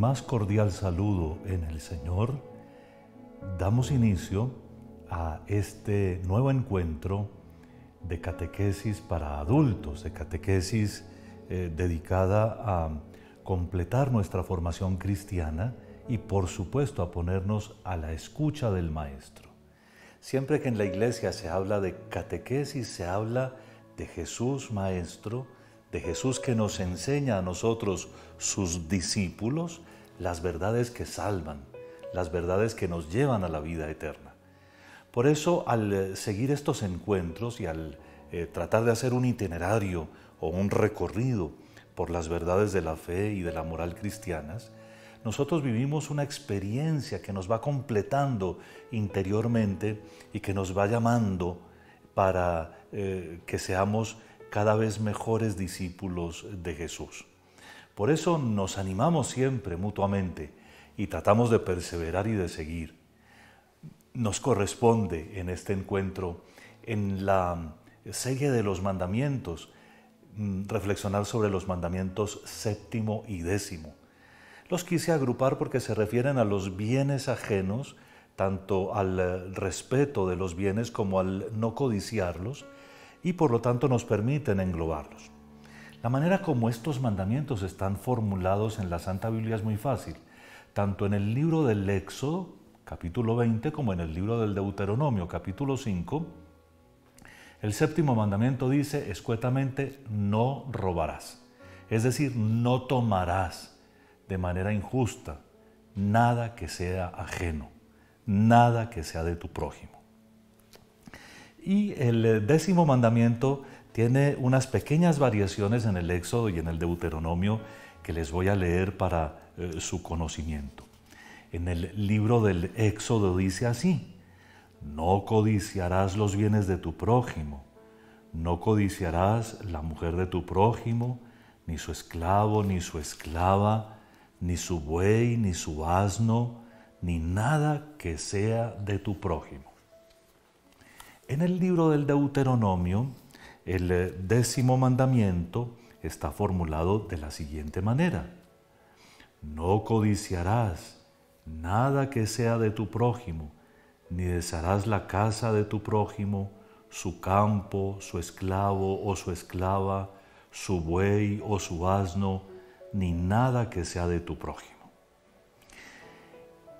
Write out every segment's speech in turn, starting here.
más cordial saludo en el Señor, damos inicio a este nuevo encuentro de catequesis para adultos, de catequesis eh, dedicada a completar nuestra formación cristiana y por supuesto a ponernos a la escucha del Maestro. Siempre que en la iglesia se habla de catequesis, se habla de Jesús Maestro, de Jesús que nos enseña a nosotros, sus discípulos, las verdades que salvan, las verdades que nos llevan a la vida eterna. Por eso, al eh, seguir estos encuentros y al eh, tratar de hacer un itinerario o un recorrido por las verdades de la fe y de la moral cristianas, nosotros vivimos una experiencia que nos va completando interiormente y que nos va llamando para eh, que seamos cada vez mejores discípulos de Jesús. Por eso nos animamos siempre mutuamente y tratamos de perseverar y de seguir. Nos corresponde en este encuentro, en la serie de los mandamientos, mm, reflexionar sobre los mandamientos séptimo y décimo. Los quise agrupar porque se refieren a los bienes ajenos, tanto al eh, respeto de los bienes como al no codiciarlos, y por lo tanto nos permiten englobarlos. La manera como estos mandamientos están formulados en la Santa Biblia es muy fácil, tanto en el libro del Éxodo, capítulo 20, como en el libro del Deuteronomio, capítulo 5. El séptimo mandamiento dice escuetamente, no robarás, es decir, no tomarás de manera injusta nada que sea ajeno, nada que sea de tu prójimo. Y el décimo mandamiento tiene unas pequeñas variaciones en el Éxodo y en el Deuteronomio que les voy a leer para eh, su conocimiento. En el libro del Éxodo dice así, no codiciarás los bienes de tu prójimo, no codiciarás la mujer de tu prójimo, ni su esclavo, ni su esclava, ni su buey, ni su asno, ni nada que sea de tu prójimo. En el libro del Deuteronomio, el eh, décimo mandamiento está formulado de la siguiente manera. No codiciarás nada que sea de tu prójimo, ni desearás la casa de tu prójimo, su campo, su esclavo o su esclava, su buey o su asno, ni nada que sea de tu prójimo.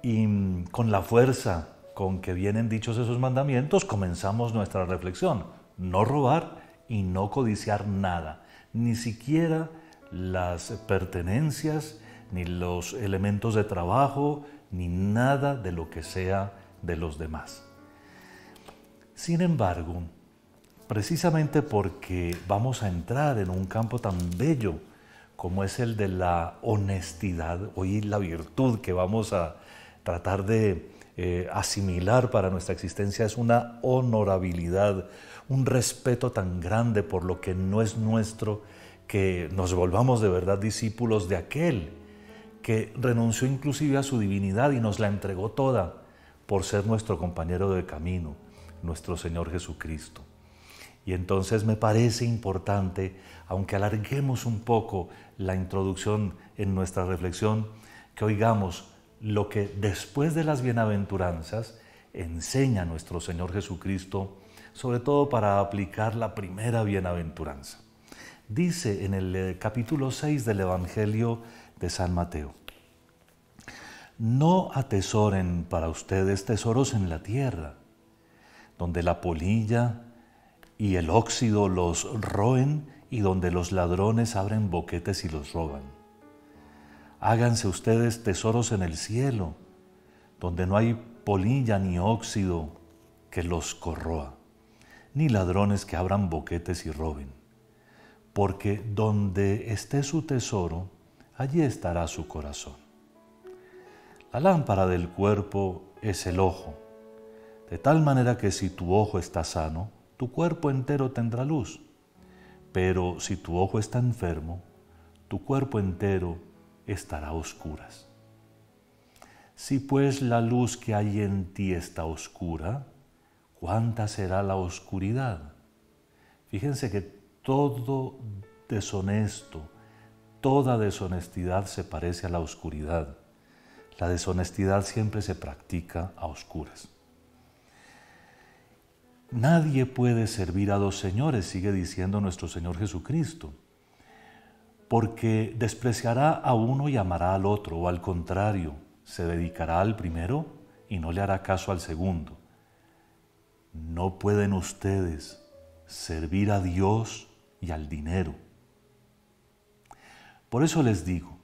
Y mm, con la fuerza con que vienen dichos esos mandamientos, comenzamos nuestra reflexión. No robar y no codiciar nada, ni siquiera las pertenencias, ni los elementos de trabajo, ni nada de lo que sea de los demás. Sin embargo, precisamente porque vamos a entrar en un campo tan bello como es el de la honestidad, hoy la virtud que vamos a tratar de eh, asimilar para nuestra existencia es una honorabilidad, un respeto tan grande por lo que no es nuestro, que nos volvamos de verdad discípulos de aquel que renunció inclusive a su divinidad y nos la entregó toda por ser nuestro compañero de camino, nuestro Señor Jesucristo. Y entonces me parece importante, aunque alarguemos un poco la introducción en nuestra reflexión, que oigamos lo que después de las bienaventuranzas enseña nuestro Señor Jesucristo sobre todo para aplicar la primera bienaventuranza. Dice en el eh, capítulo 6 del Evangelio de San Mateo, no atesoren para ustedes tesoros en la tierra, donde la polilla y el óxido los roen y donde los ladrones abren boquetes y los roban. Háganse ustedes tesoros en el cielo, donde no hay polilla ni óxido que los corroa ni ladrones que abran boquetes y roben. Porque donde esté su tesoro, allí estará su corazón. La lámpara del cuerpo es el ojo, de tal manera que si tu ojo está sano, tu cuerpo entero tendrá luz. Pero si tu ojo está enfermo, tu cuerpo entero estará a oscuras. Si pues la luz que hay en ti está oscura, ¿cuánta será la oscuridad? Fíjense que todo deshonesto, toda deshonestidad se parece a la oscuridad. La deshonestidad siempre se practica a oscuras. Nadie puede servir a dos señores, sigue diciendo nuestro Señor Jesucristo, porque despreciará a uno y amará al otro, o al contrario, se dedicará al primero y no le hará caso al segundo no pueden ustedes servir a Dios y al dinero. Por eso les digo,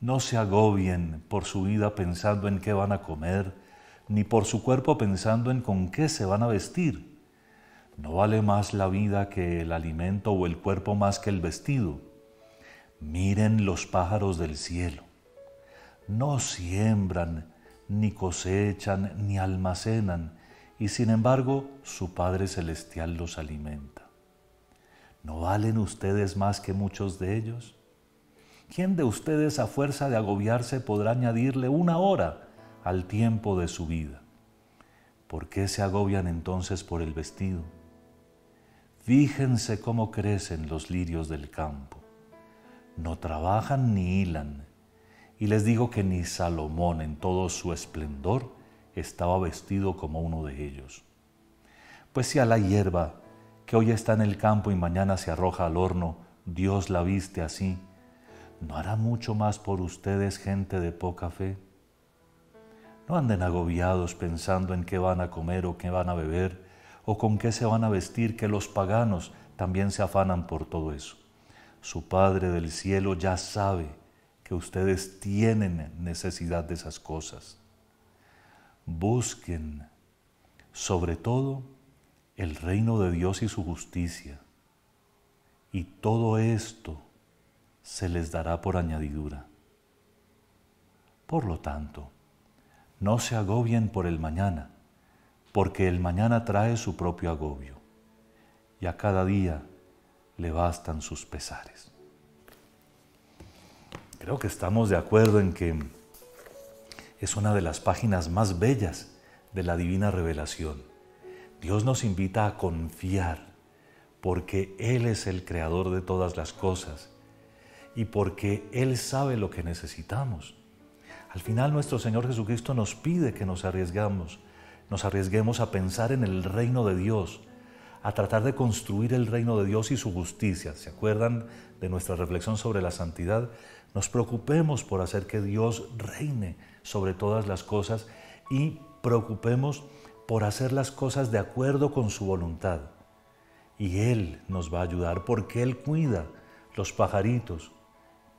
no se agobien por su vida pensando en qué van a comer, ni por su cuerpo pensando en con qué se van a vestir. No vale más la vida que el alimento o el cuerpo más que el vestido. Miren los pájaros del cielo. No siembran, ni cosechan, ni almacenan, y sin embargo su Padre Celestial los alimenta. ¿No valen ustedes más que muchos de ellos? ¿Quién de ustedes a fuerza de agobiarse podrá añadirle una hora al tiempo de su vida? ¿Por qué se agobian entonces por el vestido? Fíjense cómo crecen los lirios del campo. No trabajan ni hilan. Y les digo que ni Salomón en todo su esplendor estaba vestido como uno de ellos. Pues si a la hierba, que hoy está en el campo y mañana se arroja al horno, Dios la viste así, ¿no hará mucho más por ustedes gente de poca fe? No anden agobiados pensando en qué van a comer o qué van a beber o con qué se van a vestir, que los paganos también se afanan por todo eso. Su Padre del Cielo ya sabe que ustedes tienen necesidad de esas cosas busquen sobre todo el reino de Dios y su justicia, y todo esto se les dará por añadidura. Por lo tanto, no se agobien por el mañana, porque el mañana trae su propio agobio, y a cada día le bastan sus pesares. Creo que estamos de acuerdo en que es una de las páginas más bellas de la divina revelación. Dios nos invita a confiar porque Él es el creador de todas las cosas y porque Él sabe lo que necesitamos. Al final nuestro Señor Jesucristo nos pide que nos arriesgamos, nos arriesguemos a pensar en el reino de Dios, a tratar de construir el reino de Dios y su justicia. ¿Se acuerdan de nuestra reflexión sobre la santidad? Nos preocupemos por hacer que Dios reine sobre todas las cosas y preocupemos por hacer las cosas de acuerdo con su voluntad. Y Él nos va a ayudar porque Él cuida los pajaritos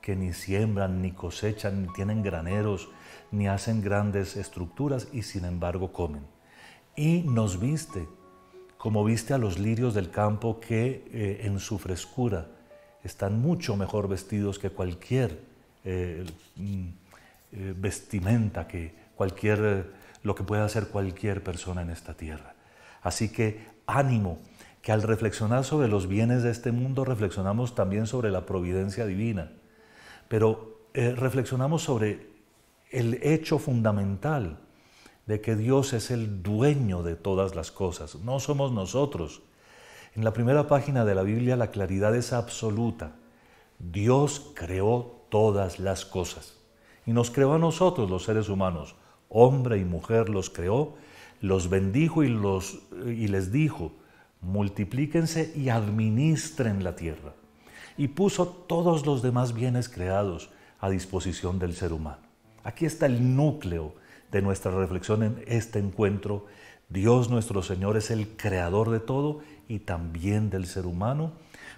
que ni siembran, ni cosechan, ni tienen graneros, ni hacen grandes estructuras y sin embargo comen. Y nos viste como viste a los lirios del campo que eh, en su frescura están mucho mejor vestidos que cualquier eh, mm, eh, vestimenta que cualquier, lo que pueda hacer cualquier persona en esta tierra. Así que ánimo, que al reflexionar sobre los bienes de este mundo, reflexionamos también sobre la providencia divina, pero eh, reflexionamos sobre el hecho fundamental de que Dios es el dueño de todas las cosas, no somos nosotros. En la primera página de la Biblia la claridad es absoluta. Dios creó todas las cosas. Y nos creó a nosotros los seres humanos, hombre y mujer los creó, los bendijo y, los, y les dijo, multiplíquense y administren la tierra. Y puso todos los demás bienes creados a disposición del ser humano. Aquí está el núcleo de nuestra reflexión en este encuentro. Dios nuestro Señor es el creador de todo y también del ser humano,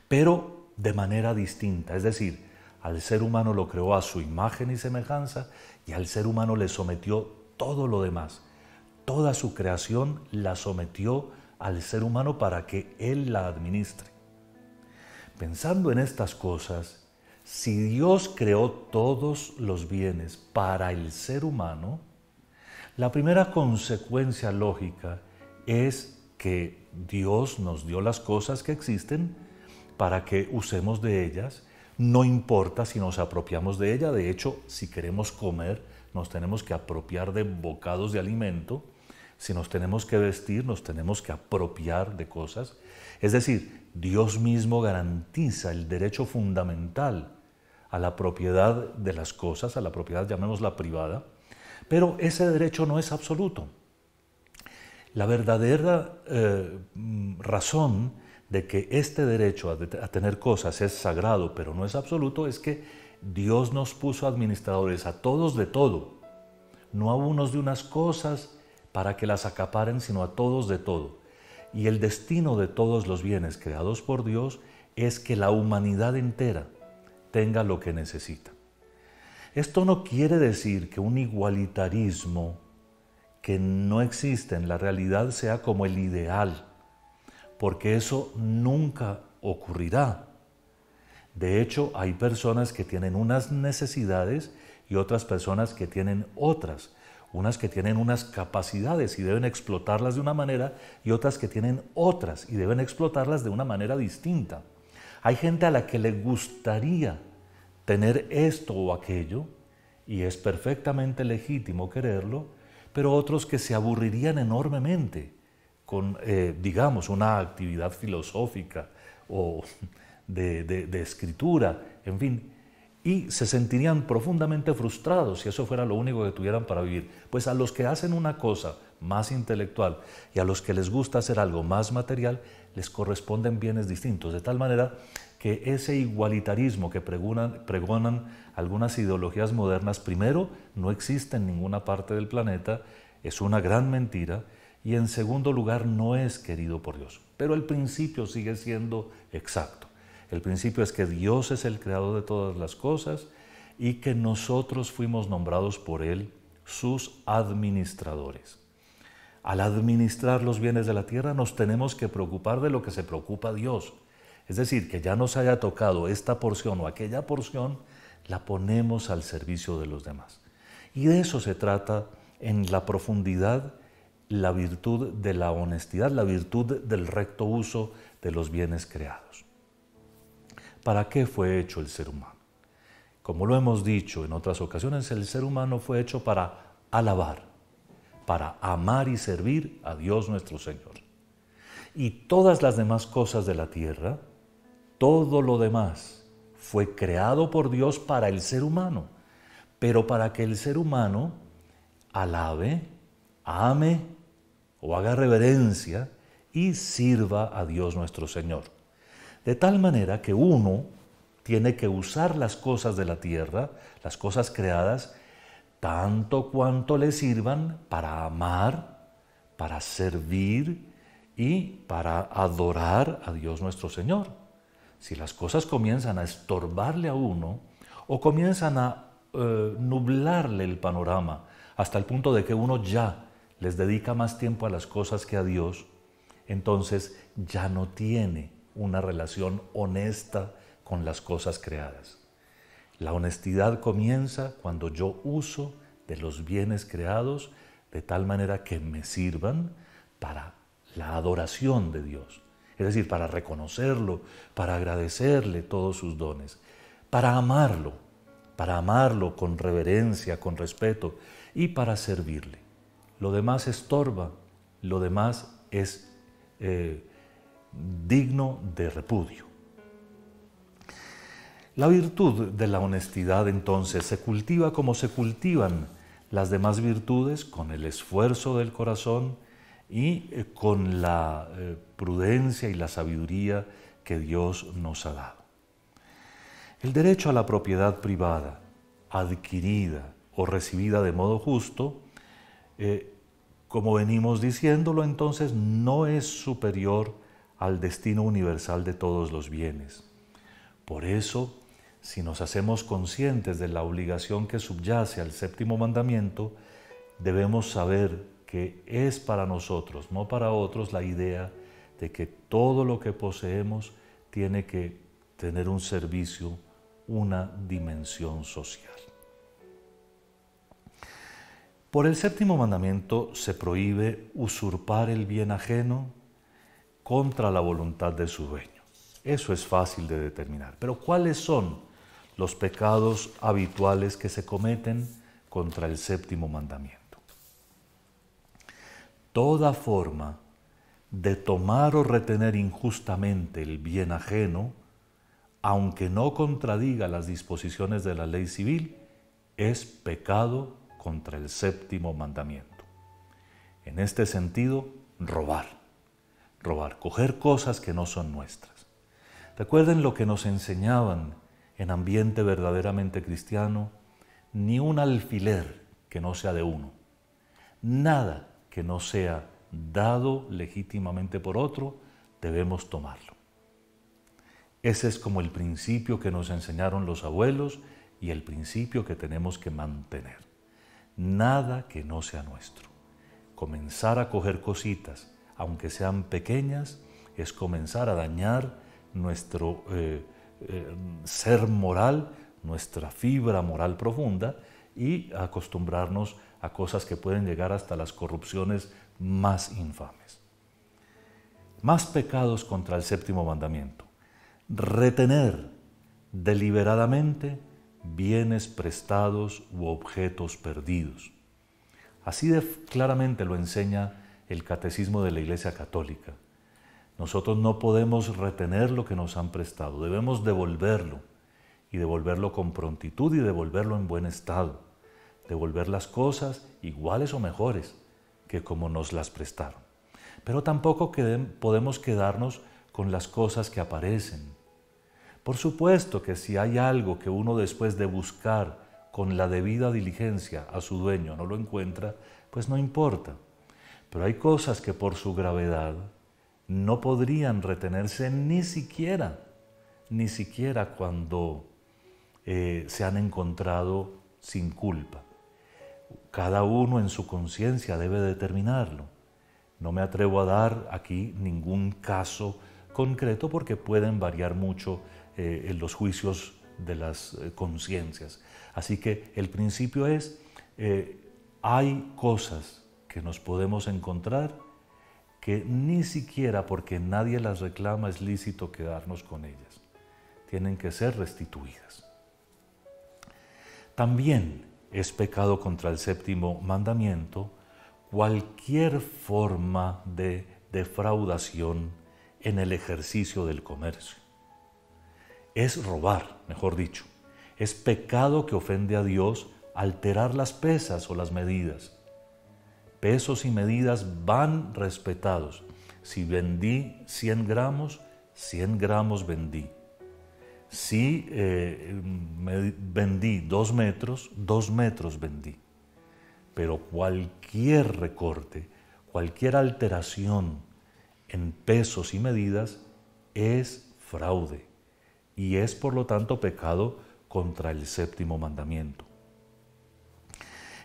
pero de manera distinta. Es decir, al ser humano lo creó a su imagen y semejanza y al ser humano le sometió todo lo demás. Toda su creación la sometió al ser humano para que él la administre. Pensando en estas cosas, si Dios creó todos los bienes para el ser humano, la primera consecuencia lógica es que Dios nos dio las cosas que existen para que usemos de ellas no importa si nos apropiamos de ella, de hecho, si queremos comer, nos tenemos que apropiar de bocados de alimento, si nos tenemos que vestir, nos tenemos que apropiar de cosas. Es decir, Dios mismo garantiza el derecho fundamental a la propiedad de las cosas, a la propiedad, llamémosla privada, pero ese derecho no es absoluto. La verdadera eh, mm, razón de que este derecho a, tener cosas es sagrado, pero no es absoluto, es que Dios nos puso administradores a todos de todo, no a unos de unas cosas para que las acaparen, sino a todos de todo. Y el destino de todos los bienes creados por Dios es que la humanidad entera tenga lo que necesita. Esto no quiere decir que un igualitarismo que no existe en la realidad sea como el ideal porque eso nunca ocurrirá. De hecho, hay personas que tienen unas necesidades y otras personas que tienen otras, unas que tienen unas capacidades y deben explotarlas de una manera y otras que tienen otras y deben explotarlas de una manera distinta. Hay gente a la que le gustaría tener esto o aquello y es perfectamente legítimo quererlo, pero otros que se aburrirían enormemente con, eh, digamos, una actividad filosófica o de, escritura, en fin, y se sentirían profundamente frustrados si eso fuera lo único que tuvieran para vivir. Pues a los que hacen una cosa más intelectual y a los que les gusta hacer algo más material, les corresponden bienes distintos, de tal manera que ese igualitarismo que pregonan algunas ideologías modernas, primero, no existe en ninguna parte del planeta, es una gran mentira, y en segundo lugar no es querido por Dios. Pero el principio sigue siendo exacto. El principio es que Dios es el creador de todas las cosas y que nosotros fuimos nombrados por Él sus administradores. Al administrar los bienes de la tierra nos tenemos que preocupar de lo que se preocupa Dios. Es decir, que ya nos haya tocado esta porción o aquella porción, la ponemos al servicio de los demás. Y de eso se trata en la profundidad la virtud de la honestidad, la virtud del recto uso de los bienes creados. ¿Para qué fue hecho el ser humano? Como lo hemos dicho en otras ocasiones, el ser humano fue hecho para alabar, para amar y servir a Dios nuestro Señor. Y todas las demás cosas de la tierra, todo lo demás, fue creado por Dios para el ser humano, pero para que el ser humano alabe, ame o haga reverencia y sirva a Dios nuestro Señor. De tal manera que uno tiene que usar las cosas de la tierra, las cosas creadas, tanto cuanto le sirvan para amar, para servir y para adorar a Dios nuestro Señor. Si las cosas comienzan a estorbarle a uno o comienzan a eh, nublarle el panorama hasta el punto de que uno ya les dedica más tiempo a las cosas que a Dios, entonces ya no tiene una relación honesta con las cosas creadas. La honestidad comienza cuando yo uso de los bienes creados de tal manera que me sirvan para la adoración de Dios, es decir, para reconocerlo, para agradecerle todos sus dones, para amarlo, para amarlo con reverencia, con respeto y para servirle lo demás estorba, lo demás es eh, digno de repudio. La virtud de la honestidad entonces se cultiva como se cultivan las demás virtudes con el esfuerzo del corazón y eh, con la eh, prudencia y la sabiduría que Dios nos ha dado. El derecho a la propiedad privada, adquirida o recibida de modo justo, eh, como venimos diciéndolo, entonces no es superior al destino universal de todos los bienes. Por eso, si nos hacemos conscientes de la obligación que subyace al séptimo mandamiento, debemos saber que es para nosotros, no para otros, la idea de que todo lo que poseemos tiene que tener un servicio, una dimensión social. Por el séptimo mandamiento se prohíbe usurpar el bien ajeno contra la voluntad de su dueño. Eso es fácil de determinar. Pero ¿cuáles son los pecados habituales que se cometen contra el séptimo mandamiento? Toda forma de tomar o retener injustamente el bien ajeno, aunque no contradiga las disposiciones de la ley civil, es pecado contra el séptimo mandamiento. En este sentido, robar, robar, coger cosas que no son nuestras. Recuerden lo que nos enseñaban en ambiente verdaderamente cristiano, ni un alfiler que no sea de uno, nada que no sea dado legítimamente por otro, debemos tomarlo. Ese es como el principio que nos enseñaron los abuelos y el principio que tenemos que mantener nada que no sea nuestro. Comenzar a coger cositas, aunque sean pequeñas, es comenzar a dañar nuestro eh, eh, ser moral, nuestra fibra moral profunda y acostumbrarnos a cosas que pueden llegar hasta las corrupciones más infames. Más pecados contra el séptimo mandamiento. Retener deliberadamente bienes prestados u objetos perdidos. Así claramente lo enseña el catecismo de la Iglesia Católica. Nosotros no podemos retener lo que nos han prestado, debemos devolverlo y devolverlo con prontitud y devolverlo en buen estado, devolver las cosas iguales o mejores que como nos las prestaron. Pero tampoco podemos quedarnos con las cosas que aparecen, por supuesto que si hay algo que uno después de buscar con la debida diligencia a su dueño no lo encuentra, pues no importa. Pero hay cosas que por su gravedad no podrían retenerse ni siquiera, ni siquiera cuando eh, se han encontrado sin culpa. Cada uno en su conciencia debe determinarlo. No me atrevo a dar aquí ningún caso concreto porque pueden variar mucho eh, en los juicios de las eh, conciencias. Así que el principio es, eh, hay cosas que nos podemos encontrar que ni siquiera porque nadie las reclama es lícito quedarnos con ellas. Tienen que ser restituidas. También es pecado contra el séptimo mandamiento cualquier forma de defraudación en el ejercicio del comercio es robar, mejor dicho. Es pecado que ofende a Dios alterar las pesas o las medidas. Pesos y medidas van respetados. Si vendí 100 gramos, 100 gramos vendí. Si eh, vendí 2 metros, 2 metros vendí. Pero cualquier recorte, cualquier alteración en pesos y medidas es fraude y es por lo tanto pecado contra el séptimo mandamiento.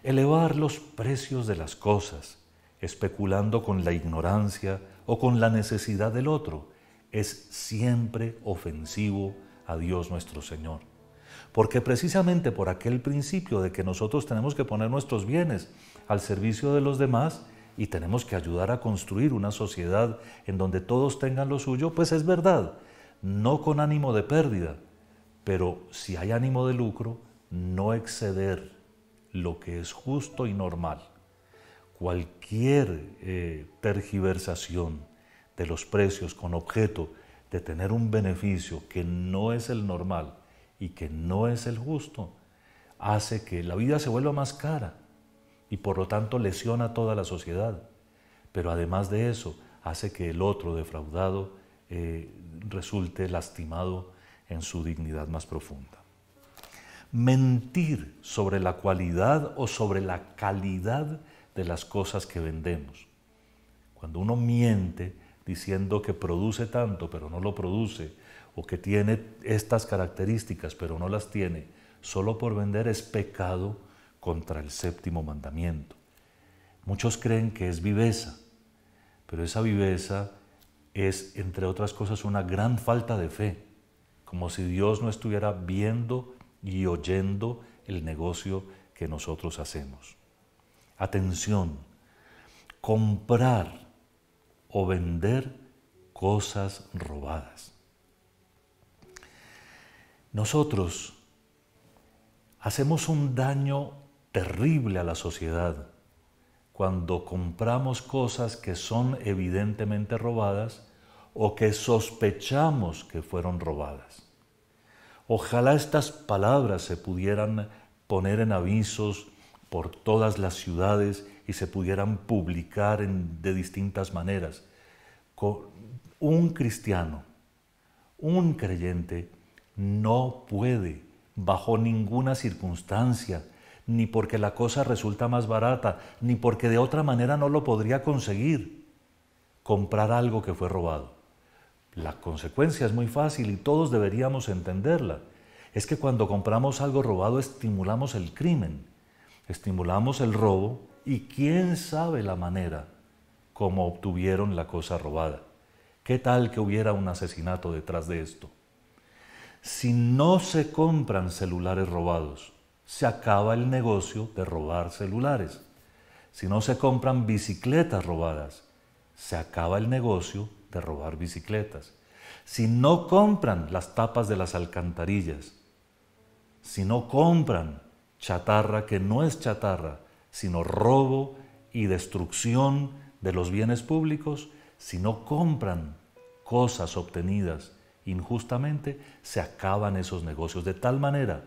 Elevar los precios de las cosas, especulando con la ignorancia o con la necesidad del otro, es siempre ofensivo a Dios nuestro Señor. Porque precisamente por aquel principio de que nosotros tenemos que poner nuestros bienes al servicio de los demás y tenemos que ayudar a construir una sociedad en donde todos tengan lo suyo, pues es verdad no con ánimo de pérdida, pero si hay ánimo de lucro, no exceder lo que es justo y normal. Cualquier eh, tergiversación de los precios con objeto de tener un beneficio que no es el normal y que no es el justo, hace que la vida se vuelva más cara y por lo tanto lesiona a toda la sociedad. Pero además de eso, hace que el otro defraudado eh, resulte lastimado en su dignidad más profunda. Mentir sobre la cualidad o sobre la calidad de las cosas que vendemos. Cuando uno miente diciendo que produce tanto pero no lo produce, o que tiene estas características pero no las tiene, solo por vender es pecado contra el séptimo mandamiento. Muchos creen que es viveza, pero esa viveza es, entre otras cosas, una gran falta de fe, como si Dios no estuviera viendo y oyendo el negocio que nosotros hacemos. Atención, comprar o vender cosas robadas. Nosotros hacemos un daño terrible a la sociedad cuando compramos cosas que son evidentemente robadas o que sospechamos que fueron robadas. Ojalá estas palabras se pudieran poner en avisos por todas las ciudades y se pudieran publicar de distintas maneras. Un cristiano, un creyente, no puede, bajo ninguna circunstancia, ni porque la cosa resulta más barata, ni porque de otra manera no lo podría conseguir, comprar algo que fue robado. La consecuencia es muy fácil y todos deberíamos entenderla. Es que cuando compramos algo robado estimulamos el crimen, estimulamos el robo y quién sabe la manera como obtuvieron la cosa robada. ¿Qué tal que hubiera un asesinato detrás de esto? Si no se compran celulares robados, se acaba el negocio de robar celulares. Si no se compran bicicletas robadas, se acaba el negocio de robar bicicletas, si no compran las tapas de las alcantarillas, si no compran chatarra que no es chatarra, sino robo y destrucción de los bienes públicos, si no compran cosas obtenidas injustamente, se acaban esos negocios. De tal manera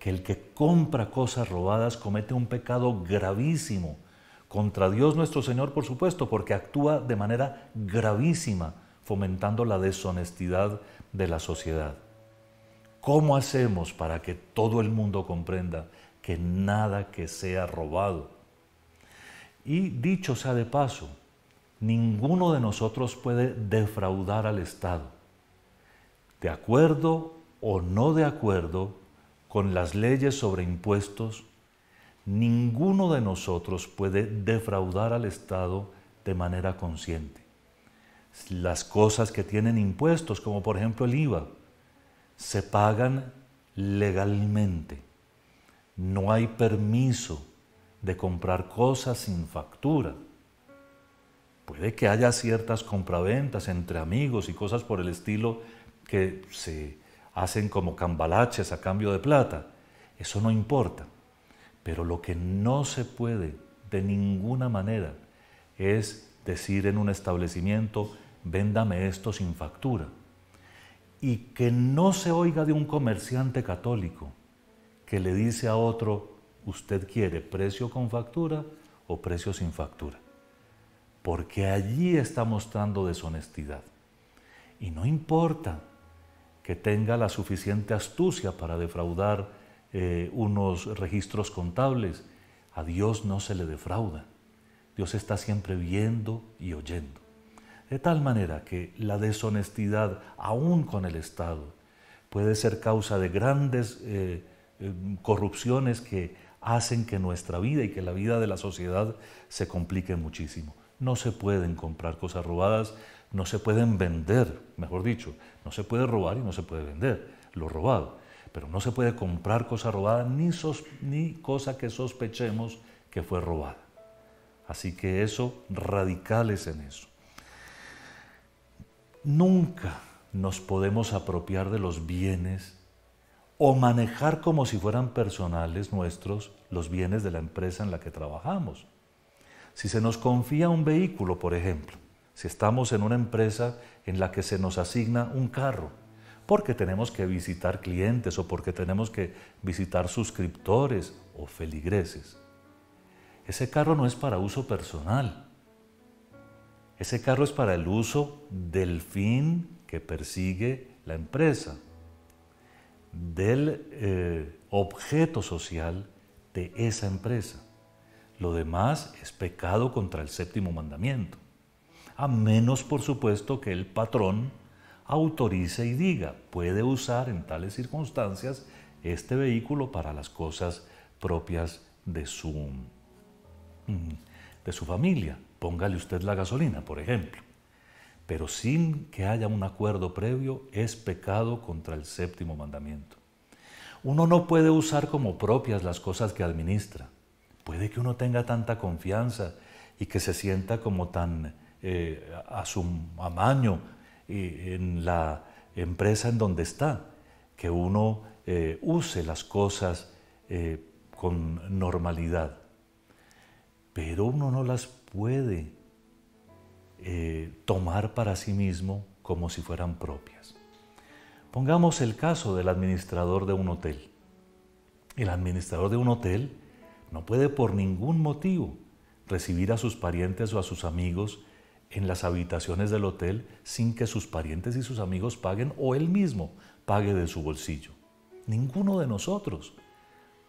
que el que compra cosas robadas comete un pecado gravísimo contra Dios nuestro Señor, por supuesto, porque actúa de manera gravísima, fomentando la deshonestidad de la sociedad. ¿Cómo hacemos para que todo el mundo comprenda que nada que sea robado? Y dicho sea de paso, ninguno de nosotros puede defraudar al Estado. De acuerdo o no de acuerdo con las leyes sobre impuestos, Ninguno de nosotros puede defraudar al Estado de manera consciente. Las cosas que tienen impuestos, como por ejemplo el IVA, se pagan legalmente. No hay permiso de comprar cosas sin factura. Puede que haya ciertas compraventas entre amigos y cosas por el estilo que se hacen como cambalaches a cambio de plata. Eso no importa. Pero lo que no se puede de ninguna manera es decir en un establecimiento, véndame esto sin factura. Y que no se oiga de un comerciante católico que le dice a otro, usted quiere precio con factura o precio sin factura. Porque allí está mostrando deshonestidad. Y no importa que tenga la suficiente astucia para defraudar eh, unos registros contables. A Dios no se le defrauda. Dios está siempre viendo y oyendo. De tal manera que la deshonestidad, aún con el Estado, puede ser causa de grandes eh, em, corrupciones que hacen que nuestra vida y que la vida de la sociedad se complique muchísimo. No se pueden comprar cosas robadas, no se pueden vender, mejor dicho, no se puede robar y no se puede vender lo robado pero no se puede comprar cosa robada ni, ni cosa que sospechemos que fue robada. Así que eso, radicales en eso. Nunca nos podemos apropiar de los bienes o manejar como si fueran personales nuestros los bienes de la empresa en la que trabajamos. Si se nos confía un vehículo, por ejemplo, si estamos en una empresa en la que se nos asigna un carro, porque tenemos que visitar clientes o porque tenemos que visitar suscriptores o feligreses. Ese carro no es para uso personal. Ese carro es para el uso del fin que persigue la empresa, del eh, objeto social de esa empresa. Lo demás es pecado contra el séptimo mandamiento. A menos, por supuesto, que el patrón autorice y diga, puede usar en tales circunstancias este vehículo para las cosas propias de su, mm, de su familia. Póngale usted la gasolina, por ejemplo. Pero sin que haya un acuerdo previo es pecado contra el séptimo mandamiento. Uno no puede usar como propias las cosas que administra. Puede que uno tenga tanta confianza y que se sienta como tan eh, a su amaño en la empresa en donde está, que uno eh, use las cosas eh, con normalidad. Pero uno no las puede eh, tomar para sí mismo como si fueran propias. Pongamos el caso del administrador de un hotel. El administrador de un hotel no puede por ningún motivo recibir a sus parientes o a sus amigos en las habitaciones del hotel sin que sus parientes y sus amigos paguen o él mismo pague de su bolsillo. Ninguno de nosotros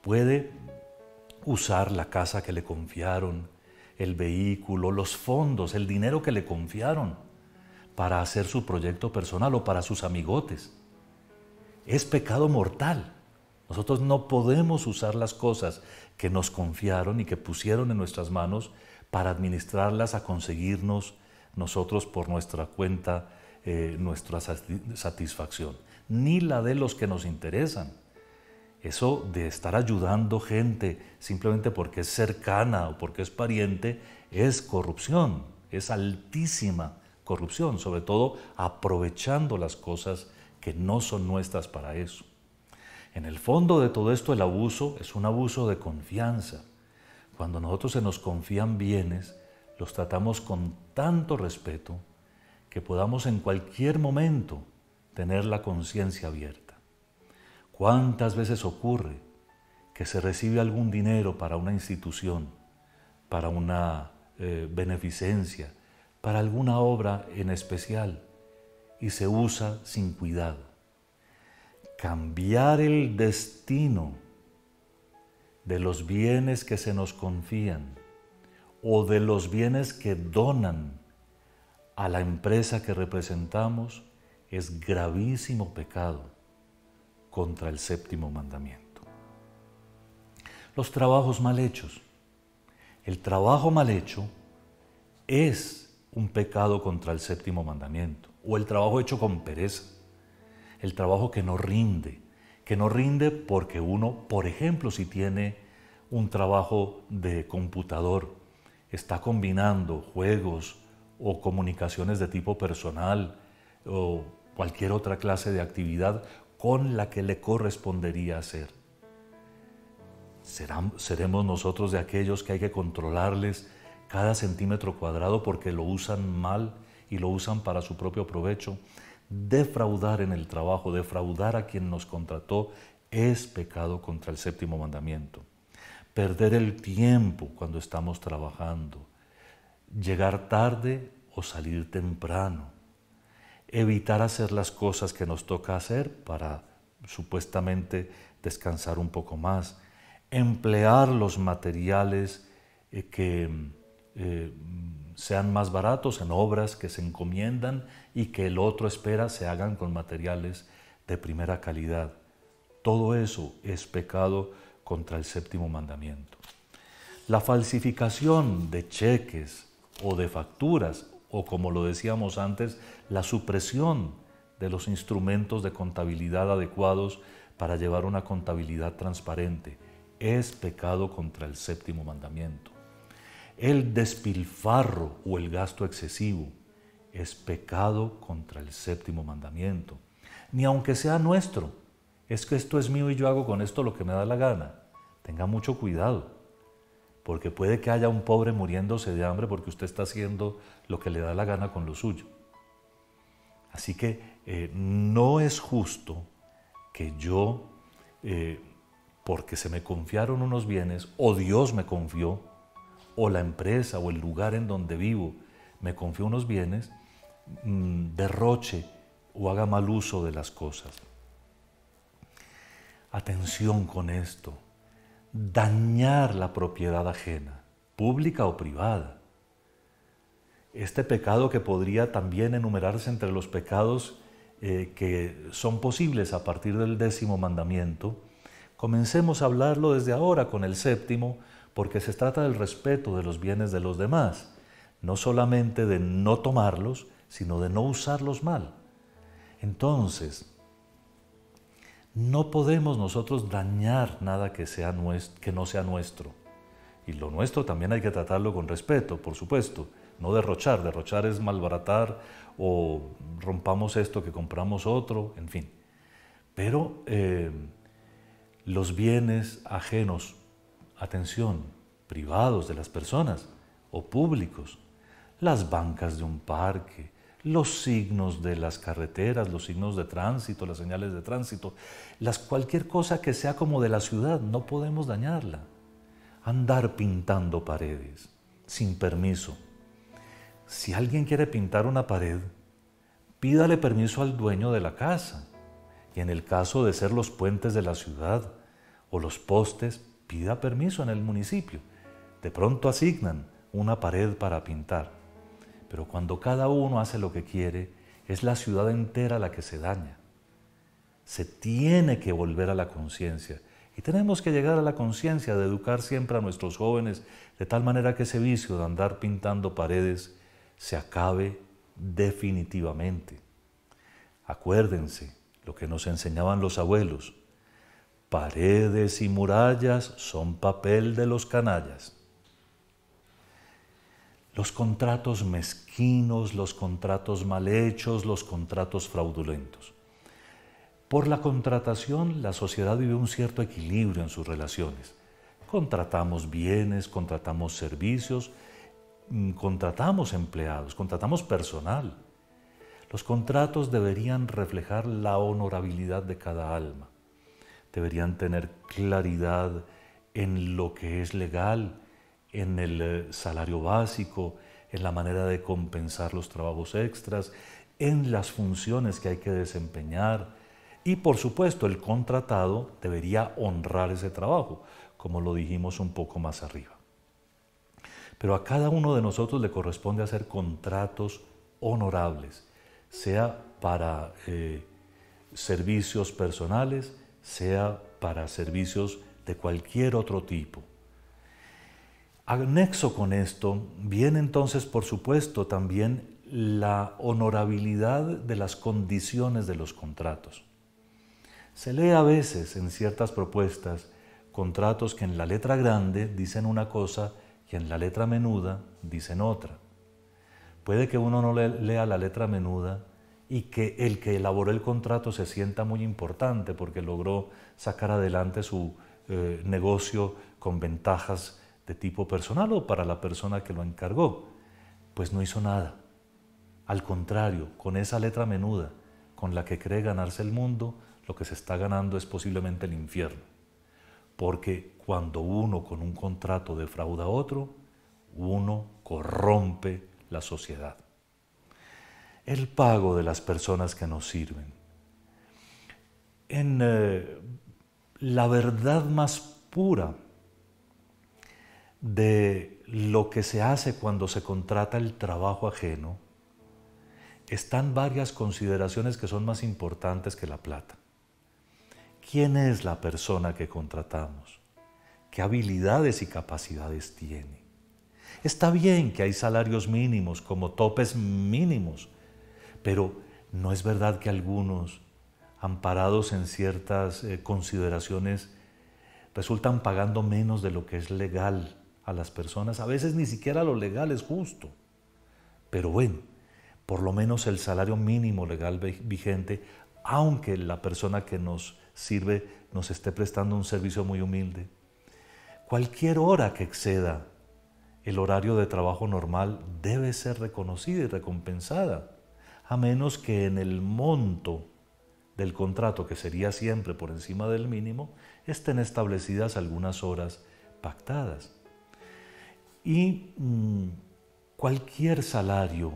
puede usar la casa que le confiaron, el vehículo, los fondos, el dinero que le confiaron para hacer su proyecto personal o para sus amigotes. Es pecado mortal. Nosotros no podemos usar las cosas que nos confiaron y que pusieron en nuestras manos para administrarlas a conseguirnos nosotros por nuestra cuenta eh, nuestra satisfacción, ni la de los que nos interesan. Eso de estar ayudando gente simplemente porque es cercana o porque es pariente es corrupción, es altísima corrupción, sobre todo aprovechando las cosas que no son nuestras para eso. En el fondo de todo esto el abuso es un abuso de confianza. Cuando a nosotros se nos confían bienes, los tratamos con tanto respeto que podamos en cualquier momento tener la conciencia abierta. ¿Cuántas veces ocurre que se recibe algún dinero para una institución, para una eh, beneficencia, para alguna obra en especial y se usa sin cuidado? Cambiar el destino de los bienes que se nos confían o de los bienes que donan a la empresa que representamos es gravísimo pecado contra el séptimo mandamiento. Los trabajos mal hechos. El trabajo mal hecho es un pecado contra el séptimo mandamiento, o el trabajo hecho con pereza, el trabajo que no rinde, que no rinde porque uno, por ejemplo, si tiene un trabajo de computador, está combinando juegos o comunicaciones de tipo personal o cualquier otra clase de actividad con la que le correspondería hacer. seremos nosotros de aquellos que hay que controlarles cada centímetro cuadrado porque lo usan mal y lo usan para su propio provecho. Defraudar en el trabajo, defraudar a quien nos contrató, es pecado contra el séptimo mandamiento perder el tiempo cuando estamos trabajando, llegar tarde o salir temprano, evitar hacer las cosas que nos toca hacer para supuestamente descansar un poco más, emplear los materiales eh, que eh, sean más baratos en obras que se encomiendan y que el otro espera se hagan con materiales de primera calidad. Todo eso es pecado contra el séptimo mandamiento. La falsificación de cheques o de facturas, o como lo decíamos antes, la supresión de los instrumentos de contabilidad adecuados para llevar una contabilidad transparente, es pecado contra el séptimo mandamiento. El despilfarro o el gasto excesivo es pecado contra el séptimo mandamiento, ni aunque sea nuestro, es que esto es mío y yo hago con esto lo que me da la gana. Tenga mucho cuidado, porque puede que haya un pobre muriéndose de hambre porque usted está haciendo lo que le da la gana con lo suyo. Así que eh, no es justo que yo, eh, porque se me confiaron unos bienes, o Dios me confió, o la empresa o el lugar en donde vivo me confió unos bienes, mm, derroche o haga mal uso de las cosas. Atención con esto. Dañar la propiedad ajena, pública o privada. Este pecado que podría también enumerarse entre los pecados eh, que son posibles a partir del décimo mandamiento, comencemos a hablarlo desde ahora con el séptimo, porque se trata del respeto de los bienes de los demás, no solamente de no tomarlos, sino de no usarlos mal. Entonces, no podemos nosotros dañar nada que, sea que no sea nuestro. Y lo nuestro también hay que tratarlo con respeto, por supuesto. No derrochar, derrochar es malbaratar o rompamos esto que compramos otro, en fin. Pero eh, los bienes ajenos, atención, privados de las personas o públicos, las bancas de un parque, los signos de las carreteras, los signos de tránsito, las señales de tránsito, las cualquier cosa que sea como de la ciudad, no podemos dañarla. Andar pintando paredes sin permiso. Si alguien quiere pintar una pared, pídale permiso al dueño de la casa. Y en el caso de ser los puentes de la ciudad o los postes, pida permiso en el municipio. De pronto asignan una pared para pintar. Pero cuando cada uno hace lo que quiere, es la ciudad entera la que se daña. Se tiene que volver a la conciencia. Y tenemos que llegar a la conciencia de educar siempre a nuestros jóvenes de tal manera que ese vicio de andar pintando paredes se acabe definitivamente. Acuérdense lo que nos enseñaban los abuelos. Paredes y murallas son papel de los canallas los contratos mezquinos, los contratos mal hechos, los contratos fraudulentos. Por la contratación, la sociedad vive un cierto equilibrio en sus relaciones. Contratamos bienes, contratamos servicios, mm, contratamos empleados, contratamos personal. Los contratos deberían reflejar la honorabilidad de cada alma. Deberían tener claridad en lo que es legal, en el eh, salario básico, en la manera de compensar los trabajos extras, en las funciones que hay que desempeñar. Y por supuesto, el contratado debería honrar ese trabajo, como lo dijimos un poco más arriba. Pero a cada uno de nosotros le corresponde hacer contratos honorables, sea para eh, servicios personales, sea para servicios de cualquier otro tipo. Anexo con esto viene entonces, por supuesto, también la honorabilidad de las condiciones de los contratos. Se lee a veces en ciertas propuestas contratos que en la letra grande dicen una cosa y en la letra menuda dicen otra. Puede que uno no lea la letra menuda y que el que elaboró el contrato se sienta muy importante porque logró sacar adelante su eh, negocio con ventajas de tipo personal o para la persona que lo encargó. Pues no hizo nada. Al contrario, con esa letra menuda con la que cree ganarse el mundo, lo que se está ganando es posiblemente el infierno. Porque cuando uno con un contrato defrauda a otro, uno corrompe la sociedad. El pago de las personas que nos sirven. En eh, la verdad más pura de lo que se hace cuando se contrata el trabajo ajeno, están varias consideraciones que son más importantes que la plata. ¿Quién es la persona que contratamos? ¿Qué habilidades y capacidades tiene? Está bien que hay salarios mínimos como topes mínimos, pero ¿no es verdad que algunos, amparados en ciertas eh, consideraciones, resultan pagando menos de lo que es legal a las personas, a veces ni siquiera lo legal es justo. Pero bueno, por lo menos el salario mínimo legal vigente, aunque la persona que nos sirve nos esté prestando un servicio muy humilde. Cualquier hora que exceda el horario de trabajo normal debe ser reconocida y recompensada, a menos que en el monto del contrato, que sería siempre por encima del mínimo, estén establecidas algunas horas pactadas. Y mm, cualquier salario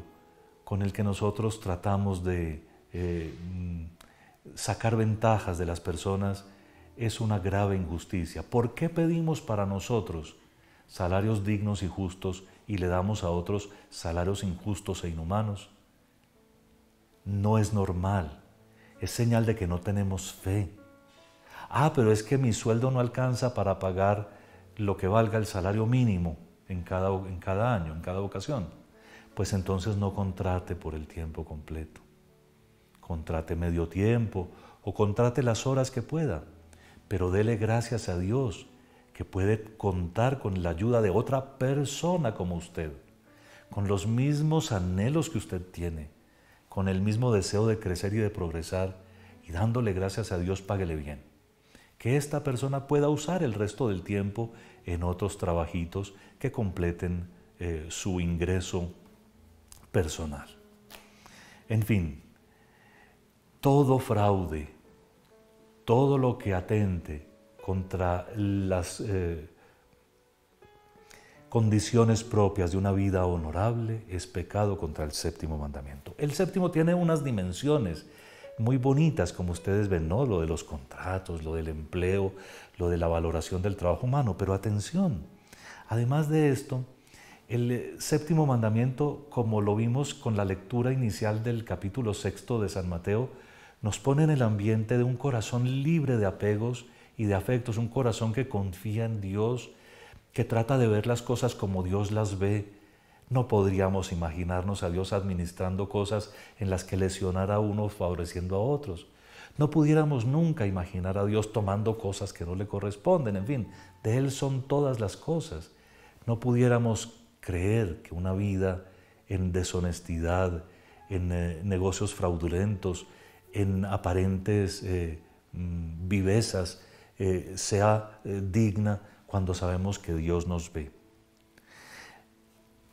con el que nosotros tratamos de eh, mm, sacar ventajas de las personas es una grave injusticia. ¿Por qué pedimos para nosotros salarios dignos y justos y le damos a otros salarios injustos e inhumanos? No es normal. Es señal de que no tenemos fe. Ah, pero es que mi sueldo no alcanza para pagar lo que valga el salario mínimo en cada, en cada año, en cada ocasión, pues entonces no contrate por el tiempo completo. Contrate medio tiempo o contrate las horas que pueda, pero dele gracias a Dios que puede contar con la ayuda de otra persona como usted, con los mismos anhelos que usted tiene, con el mismo deseo de crecer y de progresar, y dándole gracias a Dios, páguele bien. Que esta persona pueda usar el resto del tiempo en otros trabajitos que completen eh, su ingreso personal. En fin, todo fraude, todo lo que atente contra las eh, condiciones propias de una vida honorable es pecado contra el séptimo mandamiento. El séptimo tiene unas dimensiones muy bonitas, como ustedes ven, ¿no? Lo de los contratos, lo del empleo, lo de la valoración del trabajo humano, pero atención, Además de esto, el eh, séptimo mandamiento, como lo vimos con la lectura inicial del capítulo sexto de San Mateo, nos pone en el ambiente de un corazón libre de apegos y de afectos, un corazón que confía en Dios, que trata de ver las cosas como Dios las ve. No podríamos imaginarnos a Dios administrando cosas en las que lesionara a uno favoreciendo a otros. No pudiéramos nunca imaginar a Dios tomando cosas que no le corresponden. En fin, de Él son todas las cosas no pudiéramos creer que una vida en deshonestidad, en eh, negocios fraudulentos, en aparentes eh, mm, vivezas, eh, sea digna cuando sabemos que Dios nos ve.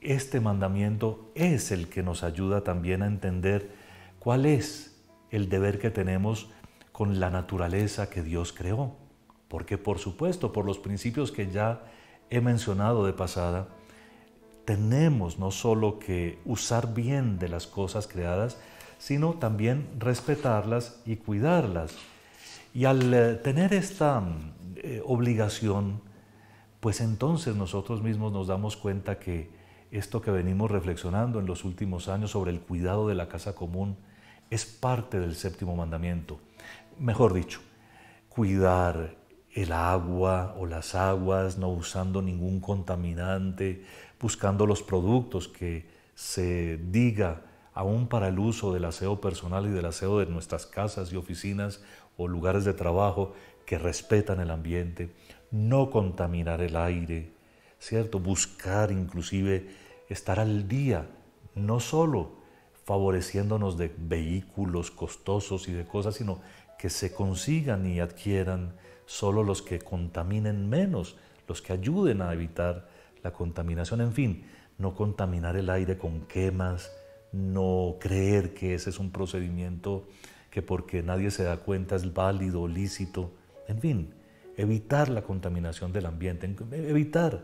Este mandamiento es el que nos ayuda también a entender cuál es el deber que tenemos con la naturaleza que Dios creó. Porque por supuesto, por los principios que ya he mencionado de pasada, tenemos no solo que usar bien de las cosas creadas, sino también respetarlas y cuidarlas. Y al eh, tener esta mm, eh, obligación, pues entonces nosotros mismos nos damos cuenta que esto que venimos reflexionando en los últimos años sobre el cuidado de la casa común es parte del séptimo mandamiento. Mejor dicho, cuidar, el agua o las aguas, no usando ningún contaminante, buscando los productos que se diga aún para el uso del aseo personal y del aseo de nuestras casas y oficinas o lugares de trabajo que respetan el ambiente, no contaminar el aire, ¿cierto? Buscar inclusive estar al día, no solo favoreciéndonos de vehículos costosos y de cosas, sino que se consigan y adquieran solo los que contaminen menos, los que ayuden a evitar la contaminación, en fin, no contaminar el aire con quemas, no creer que ese es un procedimiento que porque nadie se da cuenta es válido, lícito, en fin, evitar la contaminación del ambiente, e, evitar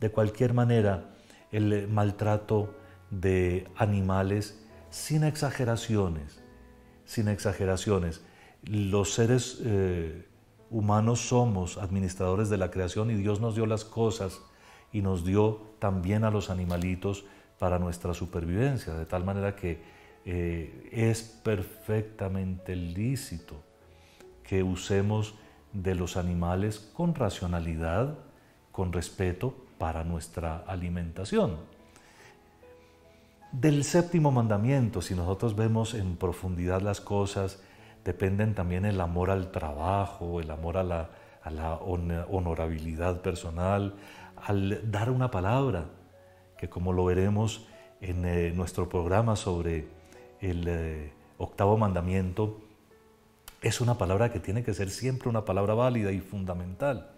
de cualquier manera el eh, maltrato de animales sin exageraciones, sin exageraciones. Los seres eh, Humanos somos administradores de la creación y Dios nos dio las cosas y nos dio también a los animalitos para nuestra supervivencia, de tal manera que eh, es perfectamente lícito que usemos de los animales con racionalidad, con respeto para nuestra alimentación. Del séptimo mandamiento, si nosotros vemos en profundidad las cosas, dependen también el amor al trabajo, el amor a la, honorabilidad personal, al dar una palabra, que como lo veremos en eh, nuestro programa sobre el eh, octavo mandamiento, es una palabra que tiene que ser siempre una palabra válida y fundamental.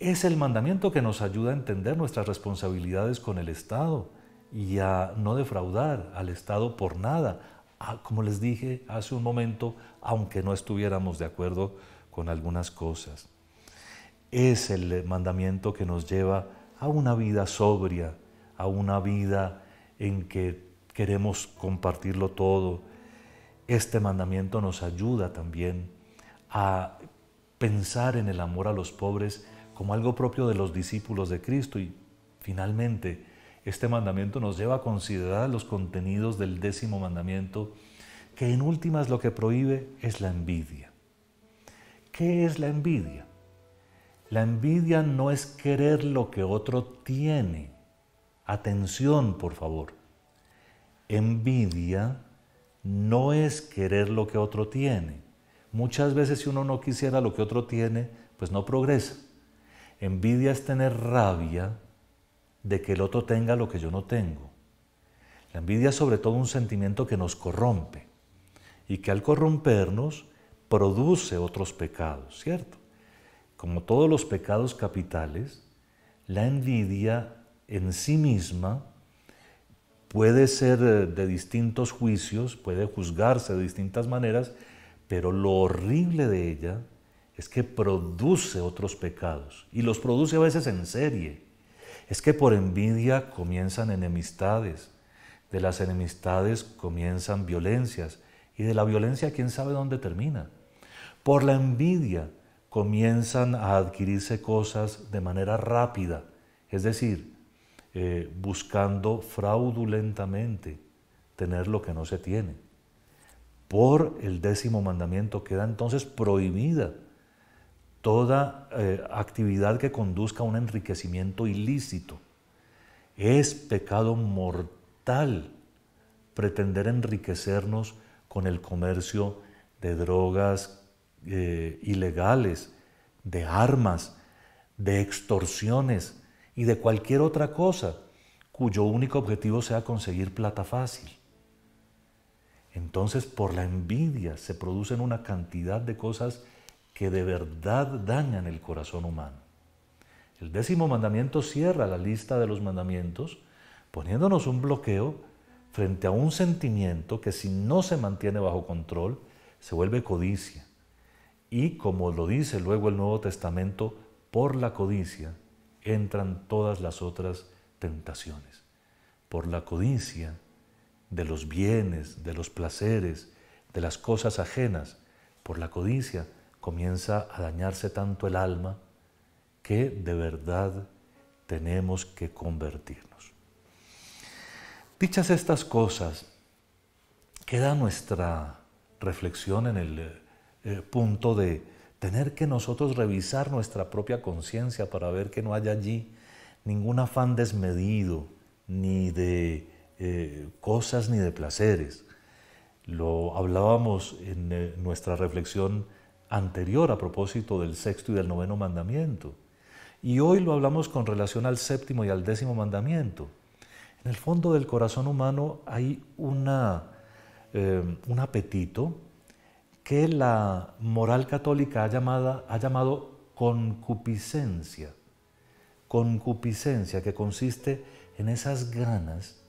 Es el mandamiento que nos ayuda a entender nuestras responsabilidades con el Estado y a no defraudar al Estado por nada, Ah, como les dije hace un momento, aunque no estuviéramos de acuerdo con algunas cosas. Es el mandamiento que nos lleva a una vida sobria, a una vida en que queremos compartirlo todo. Este mandamiento nos ayuda también a pensar en el amor a los pobres como algo propio de los discípulos de Cristo y finalmente este mandamiento nos lleva a considerar los contenidos del décimo mandamiento, que en últimas lo que prohíbe es la envidia. ¿Qué es la envidia? La envidia no es querer lo que otro tiene. Atención, por favor. Envidia no es querer lo que otro tiene. Muchas veces si uno no quisiera lo que otro tiene, pues no progresa. Envidia es tener rabia de que el otro tenga lo que yo no tengo. La envidia es sobre todo un sentimiento que nos corrompe y que al corrompernos produce otros pecados, ¿cierto? Como todos los pecados capitales, la envidia en sí misma puede ser eh, de distintos juicios, puede juzgarse de distintas maneras, pero lo horrible de ella es que produce otros pecados y los produce a veces en serie. Es que por envidia comienzan enemistades, de las enemistades comienzan violencias y de la violencia quién sabe dónde termina. Por la envidia comienzan a adquirirse cosas de manera rápida, es decir, eh, buscando fraudulentamente tener lo que no se tiene. Por el décimo mandamiento queda entonces prohibida toda eh, actividad que conduzca a un enriquecimiento ilícito. Es pecado mortal pretender enriquecernos con el comercio de drogas eh, ilegales, de armas, de extorsiones y de cualquier otra cosa cuyo único objetivo sea conseguir plata fácil. Entonces por la envidia se producen una cantidad de cosas que de verdad dañan el corazón humano. El décimo mandamiento cierra la lista de los mandamientos poniéndonos un bloqueo frente a un sentimiento que si no se mantiene bajo control se vuelve codicia. Y como lo dice luego el Nuevo Testamento, por la codicia entran todas las otras tentaciones. Por la codicia de los bienes, de los placeres, de las cosas ajenas, por la codicia comienza a dañarse tanto el alma que de verdad tenemos que convertirnos. Dichas estas cosas, queda nuestra reflexión en el eh, punto de tener que nosotros revisar nuestra propia conciencia para ver que no haya allí ningún afán desmedido, ni de eh, cosas ni de placeres. Lo hablábamos en eh, nuestra reflexión anterior a propósito del sexto y del noveno mandamiento. Y hoy lo hablamos con relación al séptimo y al décimo mandamiento. En el fondo del corazón humano hay una, eh, un apetito que la moral católica llamada, ha llamado concupiscencia. Concupiscencia que consiste en esas ganas,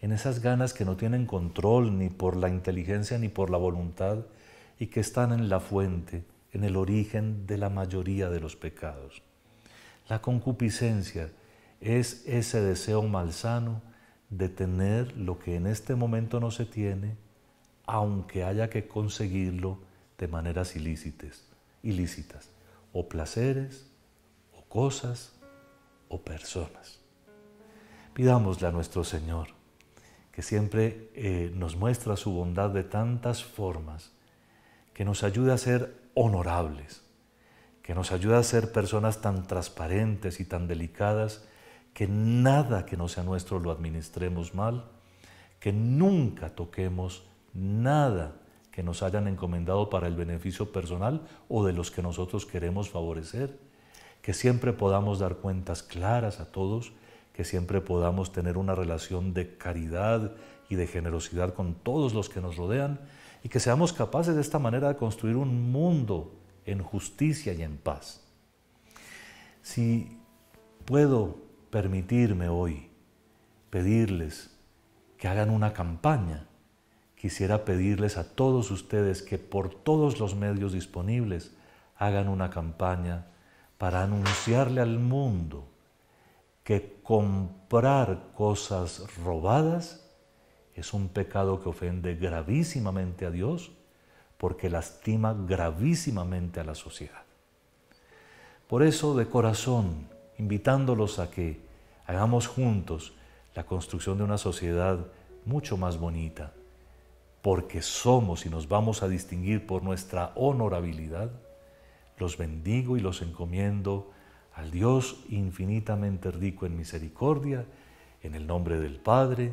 en esas ganas que no tienen control ni por la inteligencia ni por la voluntad, y que están en la fuente, en el origen de la mayoría de los pecados. La concupiscencia es ese deseo malsano de tener lo que en este momento no se tiene, aunque haya que conseguirlo de maneras ilícitas, ilícitas o placeres, o cosas, o personas. Pidámosle a nuestro Señor, que siempre eh, nos muestra su bondad de tantas formas, que nos ayude a ser honorables, que nos ayude a ser personas tan transparentes y tan delicadas que nada que no sea nuestro lo administremos mal, que nunca toquemos nada que nos hayan encomendado para el beneficio personal o de los que nosotros queremos favorecer, que siempre podamos dar cuentas claras a todos, que siempre podamos tener una relación de caridad y de generosidad con todos los que nos rodean y que seamos capaces de esta manera de construir un mundo en justicia y en paz. Si puedo permitirme hoy pedirles que hagan una campaña, quisiera pedirles a todos ustedes que por todos los medios disponibles hagan una campaña para anunciarle al mundo que comprar cosas robadas es un pecado que ofende gravísimamente a Dios porque lastima gravísimamente a la sociedad. Por eso, de corazón, invitándolos a que hagamos juntos la construcción de una sociedad mucho más bonita, porque somos y nos vamos a distinguir por nuestra honorabilidad, los bendigo y los encomiendo al Dios infinitamente rico en misericordia, en el nombre del Padre,